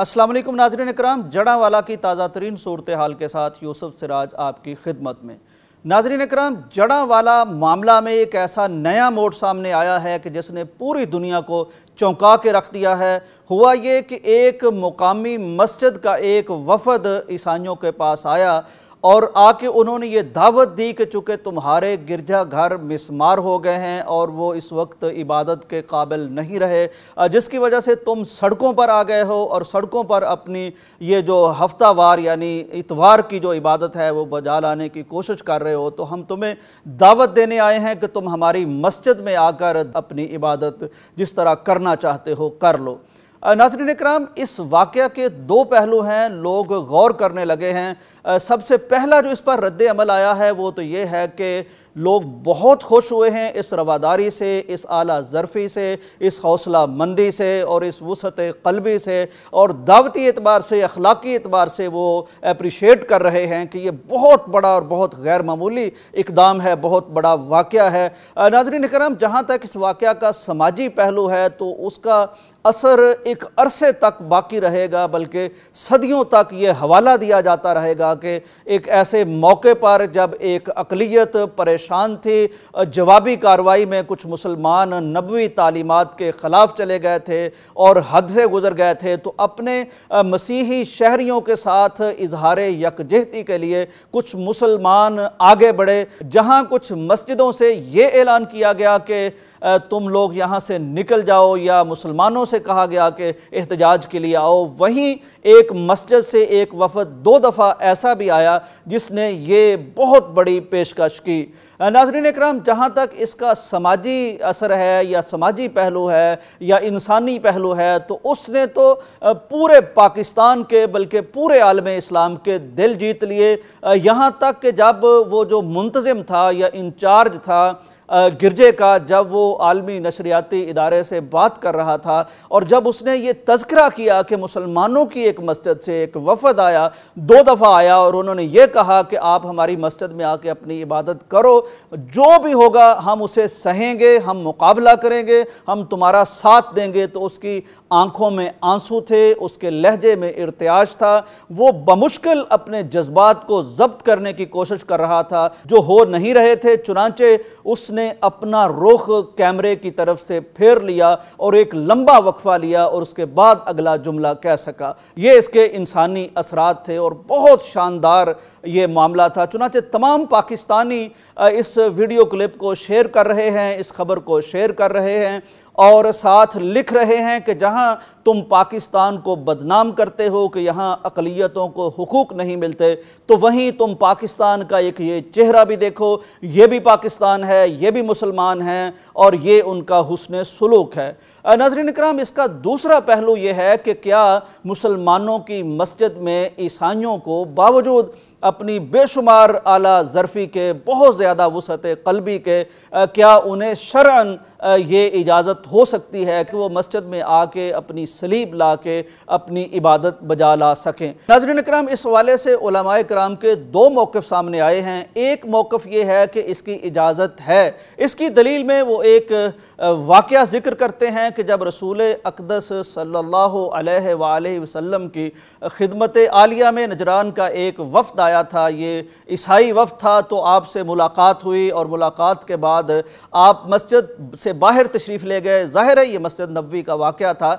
असलम नाजरन कराम वाला की ताज़ा तरीन सूरत हाल के साथ यूसुफ सिराज आपकी खिदमत में नाजरन कराम वाला मामला में एक ऐसा नया मोड़ सामने आया है कि जिसने पूरी दुनिया को चौंका के रख दिया है हुआ ये कि एक मुकामी मस्जिद का एक वफद ईसाइयों के पास आया और आके उन्होंने ये दावत दी कि चूँकि तुम्हारे गिरजा घर मिसमार हो गए हैं और वो इस वक्त इबादत के काबिल नहीं रहे जिसकी वजह से तुम सड़कों पर आ गए हो और सड़कों पर अपनी ये जो हफ्तावार यानी इतवार की जो इबादत है वो बजा लाने की कोशिश कर रहे हो तो हम तुम्हें दावत देने आए हैं कि तुम हमारी मस्जिद में आकर अपनी इबादत जिस तरह करना चाहते हो कर लो नाजरीन कराम इस वाक़ के दो पहलू हैं लोग गौर करने लगे हैं सबसे पहला जो इस पर रद्द अमल आया है वो तो ये है कि लोग बहुत खुश हुए हैं इस रवादारी से इस आला ज़रफ़ी से इस हौसला मंदी से और इस वसत कलबी से और दावती एतबार से अखलाकी एतबार से वो अप्रिशिएट कर रहे हैं कि ये बहुत बड़ा और बहुत गैर मामूली इकदाम है बहुत बड़ा वाक़ है नाजरीन करम जहाँ तक इस वाक़ का समाजी पहलू है तो उसका असर एक अरसे तक बाकी रहेगा बल्कि सदियों तक ये हवाला दिया जाता रहेगा के एक ऐसे मौके पर जब एक अकलीत परेशान थी जवाबी कार्रवाई में कुछ मुसलमान नबी तालीमत के ख़िलाफ़ चले गए थे और हद से गुज़र गए थे तो अपने मसीही शहरीों के साथ इजहार यकजहती के लिए कुछ मुसलमान आगे बढ़े जहाँ कुछ मस्जिदों से ये ऐलान किया गया कि तुम लोग यहाँ से निकल जाओ या मुसलमानों से कहा गया कि एहतजाज के लिए आओ वहीं एक मस्जिद से एक वफद दो दफ़ा ऐसा ऐसा भी आया जिसने ये बहुत बड़ी पेशकश की नाजरीन कराम जहाँ तक इसका समाजी असर है या समाजी पहलू है या इंसानी पहलू है तो उसने तो पूरे पाकिस्तान के बल्कि पूरे आलम इस्लाम के दिल जीत लिए यहाँ तक कि जब वो जो मुंतज़म था या इंचार्ज था गिरजे का जब वो आलमी नशरियाती इदारे से बात कर रहा था और जब उसने ये तस्करा किया कि मुसलमानों की एक मस्जिद से एक वफद आया दो दफ़ा आया और उन्होंने ये कहा कि आप हमारी मस्जिद में आके अपनी इबादत करो जो भी होगा हम उसे सहेंगे हम मुकाबला करेंगे हम तुम्हारा साथ देंगे तो उसकी आंखों में आंसू थे उसके लहजे में इरत्याज था वो बमुश्किल अपने जज्बात को जब्त करने की कोशिश कर रहा था जो हो नहीं रहे थे चुनाचे उसने उसने अपना रुख कैमरे की तरफ से फेर लिया और एक लंबा वक्फा लिया और उसके बाद अगला जुमला कह सका ये इसके इंसानी असरात थे और बहुत शानदार ये मामला था चुनाचे तमाम पाकिस्तानी इस वीडियो क्लिप को शेयर कर रहे हैं इस खबर को शेयर कर रहे हैं और साथ लिख रहे हैं कि जहां तुम पाकिस्तान को बदनाम करते हो कि यहां अकलीतों को हकूक़ नहीं मिलते तो वहीं तुम पाकिस्तान का एक ये चेहरा भी देखो ये भी पाकिस्तान है ये भी मुसलमान हैं और ये उनका हुसन सलूक है नजरिन कराम इसका दूसरा पहलू ये है कि क्या मुसलमानों की मस्जिद में ईसाइयों को बावजूद अपनी बेशुमार आला ज़रफ़ी के बहुत ज़्यादा वसत कलबी के क्या उन्हें शरण ये इजाज़त हो सकती है कि वो मस्जिद में आके अपनी सलीब ला के अपनी इबादत बजा ला सकें नाजरन कराम इस हवाले से कराम के दो मौक़ सामने आए हैं एक मौक़ ये है कि इसकी इजाज़त है इसकी दलील में वो एक वाक़ ज़िक्र करते हैं कि जब रसूल अकदस सल्ला वसम की खिदमत आलिया में नजरान का एक वफद आया आया था ये ईसाई वफ था तो आपसे मुलाकात हुई और मुलाकात के बाद आप मस्जिद से बाहर तशरीफ़ ले गए ज़ाहिर है ये मस्जिद नबी का वाक़ था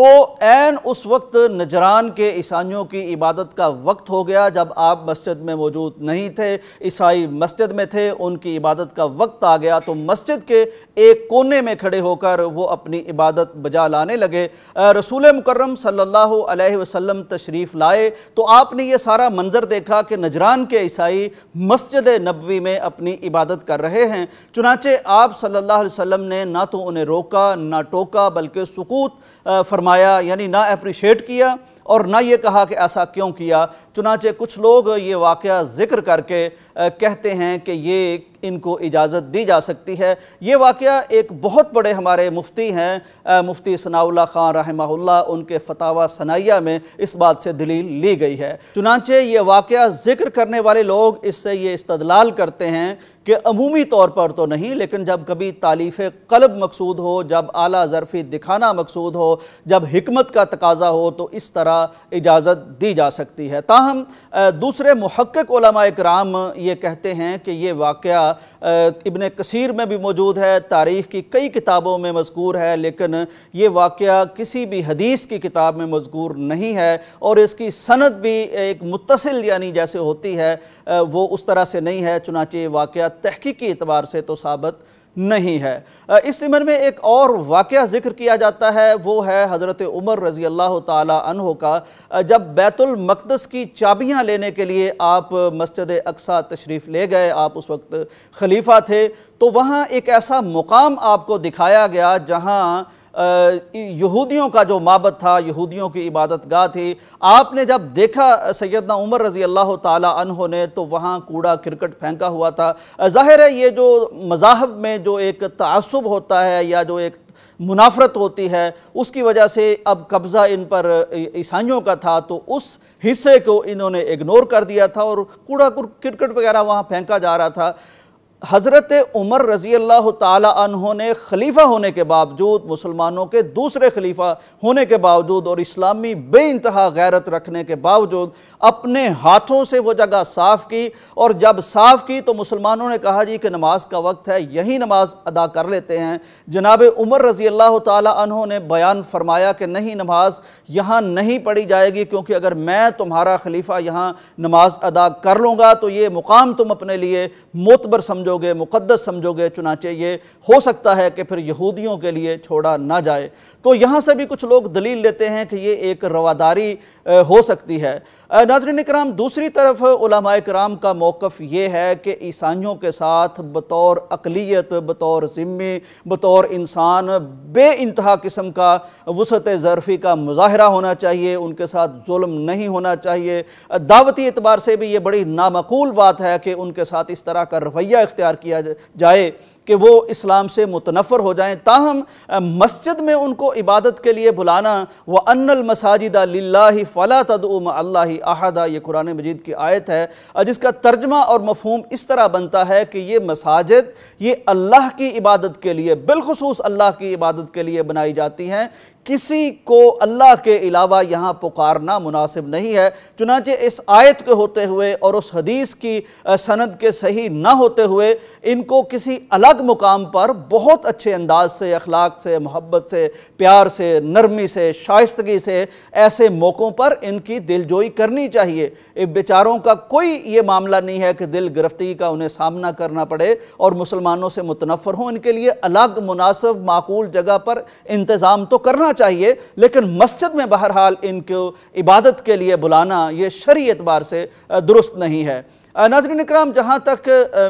तो एन उस वक्त नजरान के ईसाइयों की इबादत का वक्त हो गया जब आप मस्जिद में मौजूद नहीं थे ईसाई मस्जिद में थे उनकी इबादत का वक्त आ गया तो मस्जिद के एक कोने में खड़े होकर वो अपनी इबादत बजा लाने लगे रसूल मुकर्रम सल्लल्लाहु अलैहि वसल्लम तशरीफ़ लाए तो आपने ये सारा मंज़र देखा कि नजरान के ईसाई मस्जिद नबवी में अपनी इबादत कर रहे हैं चुनाचे आप सल्ला वसम ने ना तो उन्हें रोका ना टोका बल्कि सकूत फरमा फरमाया यानी ना अप्रिशिएट किया और ना ये कहा कि ऐसा क्यों किया चुनाचे कुछ लोग ये वाक़ ज़िक्र करके कहते हैं कि ये इनको इजाज़त दी जा सकती है ये वाक़ एक बहुत बड़े हमारे मुफ्ती हैं मुफ्ती सनाउल्ला ख़ान रहा उनके फतावा सनाया में इस बात से दलील ली गई है चुनाचे ये वाक़ ज़िक्र करने वाले लोग इससे ये इस्तलाल करते हैं कि अमूमी तौर पर तो नहीं लेकिन जब कभी तालीफ़ कलब मकसूद हो जब आला ज़रफ़ी दिखाना मकसूद हो जब हमत का तकाजा हो तो इस तरह इजाज़त दी जा सकती है ताहम दूसरे महक्क कराम ये कहते हैं कि ये वाक़ इबन कसीर में भी मौजूद है तारीख़ की कई किताबों में मजकूर है लेकिन ये वाक़ किसी भी हदीस की किताब में मजकूर नहीं है और इसकी सनत भी एक मुतसिल यानी जैसे होती है वो उस तरह से नहीं है चुनाचे वाक़ तहकीकी एतबार से तो साबित नहीं है इस सिमर में एक और वाक़ ज़िक्र किया जाता है वो है हज़रत उमर रज़ी अल्लाह तहों का जब बैतुलमक़दस की चाबियाँ लेने के लिए आप मस्जिद अक्सा तशरीफ़ ले गए आप उस वक्त खलीफा थे तो वहाँ एक ऐसा मुकाम आपको दिखाया गया जहाँ यहूदियों का जो मबत था यहूदियों की इबादत गाह थी आपने जब देखा सैदना उमर रज़ी अल्लाह तहों ने तो वहाँ कूड़ा क्रिकेट फेंका हुआ था ज़ाहिर है ये जो मजाहब में जो एक तसब होता है या जो एक मुनाफरत होती है उसकी वजह से अब कब्ज़ा इन पर ईसाइयों का था तो उस हिस्से को इन्होंने इग्नोर कर दिया था और कूड़ा क्रिकेट वगैरह वहाँ फेंका जा रहा था हज़रत उमर रज़ी अल्लाह तहों ने खलीफा होने के बावजूद मुसलमानों के दूसरे खलीफा होने के बावजूद और इस्लामी बे इंतहा गैरत रखने के बावजूद अपने हाथों से वो जगह साफ़ की और जब साफ़ की तो मुसलमानों ने कहा जी कि नमाज का वक्त है यही नमाज अदा कर लेते हैं जनाब उमर रज़ी अल्लाह तहों ने बयान फरमाया कि नहीं नमाज यहाँ नहीं पढ़ी जाएगी क्योंकि अगर मैं तुम्हारा खलीफा यहाँ नमाज अदा कर लूँगा तो ये मुकाम तुम अपने लिए मोतबर समझो समझोगे मुक़दस समझोगे चुनाचे ये हो सकता है कि फिर यहूदियों के लिए छोड़ा ना जाए तो यहाँ से भी कुछ लोग दलील लेते हैं कि ये एक रवादारी हो सकती है नाजरन कराम दूसरी तरफ कराम का मौक़ ये है कि ईसाइयों के साथ बतौर अकलीत बतौर जिम्मे बतौर इंसान बे इंतहा किस्म का वसत ज़रफ़ी का मुजाहरा होना चाहिए उनके साथ जुल्म नहीं होना चाहिए दावती एतबार से भी ये बड़ी नामकूल बात है कि उनके साथ इस तरह का रवैया अख्तियार किया जाए कि वो इस्लाम से मुतनफ़र हो जाएँ ताहम मस्जिद में उनको इबादत के लिए बुलाना व अनल मसाजिदा लाही फ़ला तदम अल्ला आहदा ये कुरान मजीद की आयत है जिसका तर्जमा और मफहम इस तरह बनता है कि ये मसाजिद ये अल्लाह की इबादत के लिए बिलखसूस अल्लाह की इबादत के लिए बनाई जाती हैं किसी को अल्लाह के अलावा यहाँ पुकारना मुनासिब नहीं है चुनाचे इस आयत के होते हुए और उस हदीस की सनद के सही ना होते हुए इनको किसी अलग अलग मुकाम पर बहुत अच्छे अंदाज से अखलाक से मोहब्बत से प्यार से नरमी से शाइस्तगी से ऐसे मौक़ों पर इनकी दिलजोई करनी चाहिए बेचारों का कोई ये मामला नहीं है कि दिल गिरफ्ती का उन्हें सामना करना पड़े और मुसलमानों से मुतनफ़र हों इनके लिए अलग मुनासब माकूल जगह पर इंतज़ाम तो करना चाहिए लेकिन मस्जिद में बहरहाल इनको इबादत के लिए बुलाना ये शरी एतबार से दुरुस्त नहीं है नाजरन कराम जहाँ तक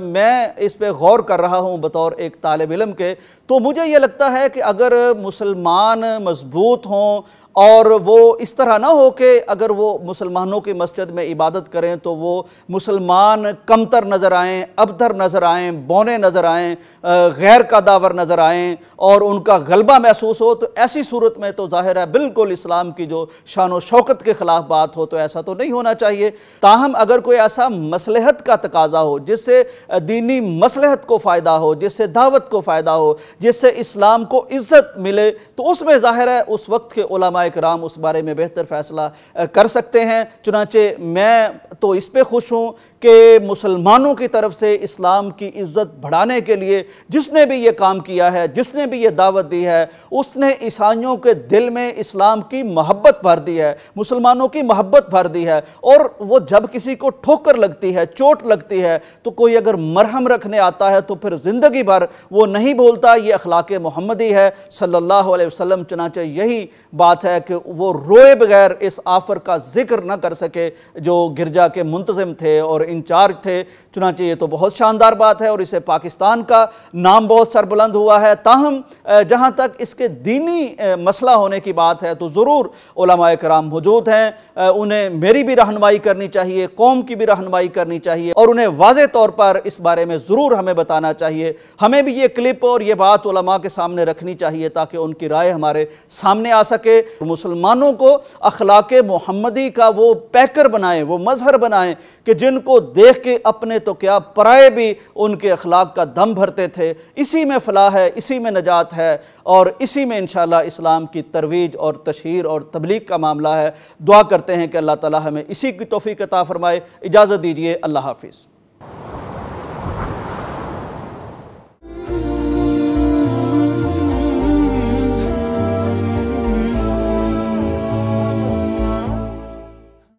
मैं इस पर गौर कर रहा हूँ बतौर एक तालब इलम के तो मुझे ये लगता है कि अगर मुसलमान मजबूत हों और वो इस तरह ना हो कि अगर वो मुसलमानों की मस्जिद में इबादत करें तो वो मुसलमान कमतर नज़र आएँ अबतर नज़र आएँ बौने नज़र आएँ गैर दावर नज़र आएँ और उनका गलबा महसूस हो तो ऐसी सूरत में तो ज़ाहिर है बिल्कुल इस्लाम की जो शान शौकत के ख़िलाफ़ बात हो तो ऐसा तो नहीं होना चाहिए ताहम अगर कोई ऐसा मसलहत का तकाजा हो जिससे दीनी मसलहत को फ़ायदा हो जिससे दावत को फ़ायदा हो जिससे इस्लाम को इज़्ज़त मिले तो उसमें ज़ाहिर है उस वक्त के कराम उस बारे में बेहतर फ़ैसला कर सकते हैं चुनाचे मैं तो इस पर खुश हूँ कि मुसलमानों की तरफ से इस्लाम की इज़्ज़त बढ़ाने के लिए जिसने भी ये काम किया है जिसने भी ये दावत दी है उसने ईसाइयों के दिल में इस्लाम की महब्बत भर दी है मुसलमानों की महब्बत भर दी है और वो जब किसी को ठोकर लगती है चोट लगती है तो कोई अगर मरहम रखने आता है तो फिर ज़िंदगी भर वो नहीं बोलता ये अखलाक मोहम्मदी है सल्ला वसलम चनाचे यही बात है है कि वो रोए बगैर इस आफ़र का जिक्र ना कर सके जो गिरजा के मुंतजम थे और इंचार्ज थे चुनाचे ये तो बहुत शानदार बात है और इसे पाकिस्तान का नाम बहुत सरबुलंद हुआ है ताहम जहाँ तक इसके दीनी मसला होने की बात है तो ज़रूर कराम मौजूद हैं उन्हें मेरी भी रहनमाई करनी चाहिए कौम की भी रहनमाई करनी चाहिए और उन्हें वाज तौर पर इस बारे में ज़रूर हमें बताना चाहिए हमें भी ये क्लिप और ये बात के सामने रखनी चाहिए ताकि उनकी राय हमारे सामने आ सके और तो मुसलमानों को अखलाक मोहम्मदी का वो पैकर बनाएं वो मज़हर बनाएं कि जिनको देख के अपने तो क्या पराए भी उनके अखलाक का दम भरते थे इसी में फलाह है इसी में नजात है और इसी में इन इस्लाम की तरवीज और तशहर और तबलीग का मामला है दुआ करते हैं कि अल्लाह ताली हमें इसी की तोफ़ी कता फ़रमाए इजाज़त दीजिए अल्लाह हाफिज़